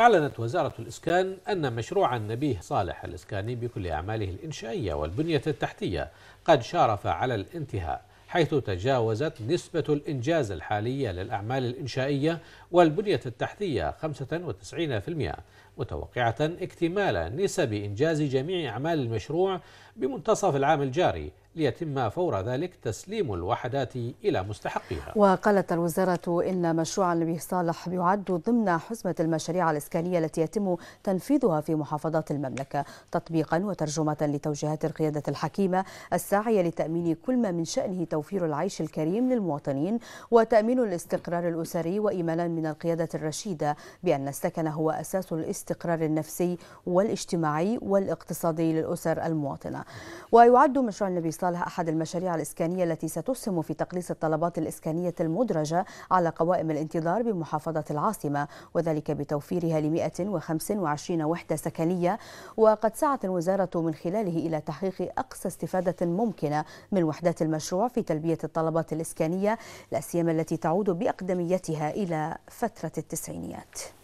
أعلنت وزارة الإسكان أن مشروع النبيه صالح الإسكاني بكل أعماله الإنشائية والبنية التحتية قد شارف على الانتهاء حيث تجاوزت نسبة الإنجاز الحالية للأعمال الإنشائية والبنية التحتية 95% متوقعة اكتمال نسب إنجاز جميع أعمال المشروع بمنتصف العام الجاري ليتم فور ذلك تسليم الوحدات إلى مستحقها وقالت الوزارة إن مشروع النبي صالح يعد ضمن حزمة المشاريع الإسكانية التي يتم تنفيذها في محافظات المملكة تطبيقا وترجمة لتوجيهات القيادة الحكيمة الساعية لتأمين كل ما من شأنه توفير العيش الكريم للمواطنين وتأمين الاستقرار الأسري وإيمانا من القيادة الرشيدة بأن السكن هو أساس الاستقرار الاستقرار النفسي والاجتماعي والاقتصادي للأسر المواطنة ويعد مشروع النبي صالح أحد المشاريع الإسكانية التي ستسهم في تقليص الطلبات الإسكانية المدرجة على قوائم الانتظار بمحافظة العاصمة وذلك بتوفيرها ل 125 وحدة سكنية وقد سعت الوزارة من خلاله إلى تحقيق أقصى استفادة ممكنة من وحدات المشروع في تلبية الطلبات الإسكانية لا سيما التي تعود بأقدميتها إلى فترة التسعينيات